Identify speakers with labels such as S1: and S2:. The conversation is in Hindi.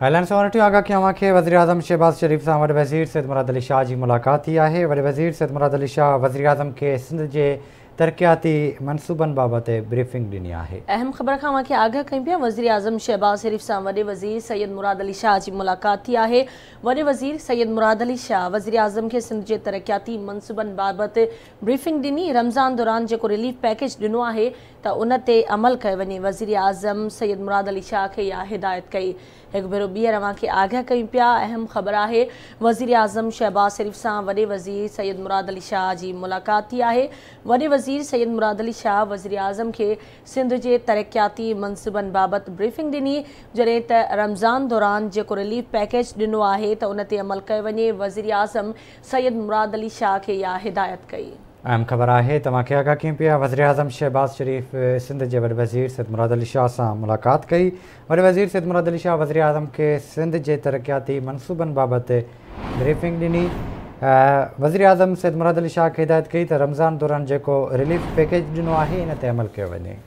S1: फाइनेंस अथॉरिटी आगा की के वजी अजम शहबाज शरीफ से वड वज़ीर सैद मुराद अली शाह की मुलाकात ही है वे वज़ीर सैद मुराद अली शाह वजी अजम के सिंध के तरक्याती मनसूबन बाबत બ્રીફિંગ ડિની आहे
S2: અહેમ ख़बर खां मांखे कई पिया वज़ीर अजम शहबाज़ शरीफ़ से वे वज़ीर सैयद मुराद अली शाह की मुलाक़ात थी आहे वॾे वज़ीर सैयद मुराद अली शाह वज़ीर अजम के सिंध के तरक्याती मनसूबन बाबत ब्रीफिंग दिनी रमज़ान दौरान जेको रिलीफ पैकेज दिनों आहे त उन अमल कयो वञे वज़ीर आज़म सैद मुराद अली शाह के इहा हिदायत कई एक भेरों ॿीहर मांखे आगाह कयूं पिया अहम ख़बर है वज़ीर अजम शहबाज़ शरीफ़ से वे वज़ीर सैयद मुराद अली शाह जी मुलाक़ात थी आहे वॾे वज़ीर सैयद मुराद अली शाह वज़ी अज़म खे सिंध के तरक्याती मनसूबन बाबति ब्रीफिंग ॾिनी जैसे त रमज़ान दौरान जेको रिलीफ पैकेज दिनों आहे त उन अमल कयो वञे वज़ीर आज़म सैद मुराद अली शाह खे इहा हिदायत कई
S1: अहम ख़बर है तव्हांखे आगाह कयूं पिया अज़म शहबाज़ शरीफ़ सिंध जे वॾे वज़ीर सैद मुराद अली शाह सां मुलाक़ात कई वे वज़ीर सैद मुराद अली शाह वज़ीर अज़म खे सिंध जे तरक़ियाती मनसूबनि बाबति ब्रीफिंग ॾिनी वज़ीराज़म सैद अली शाह खे हिदायत कई त रमज़ान दौरान जेको रिलीफ पैकेज ॾिनो आहे इन ते अमल कयो वञे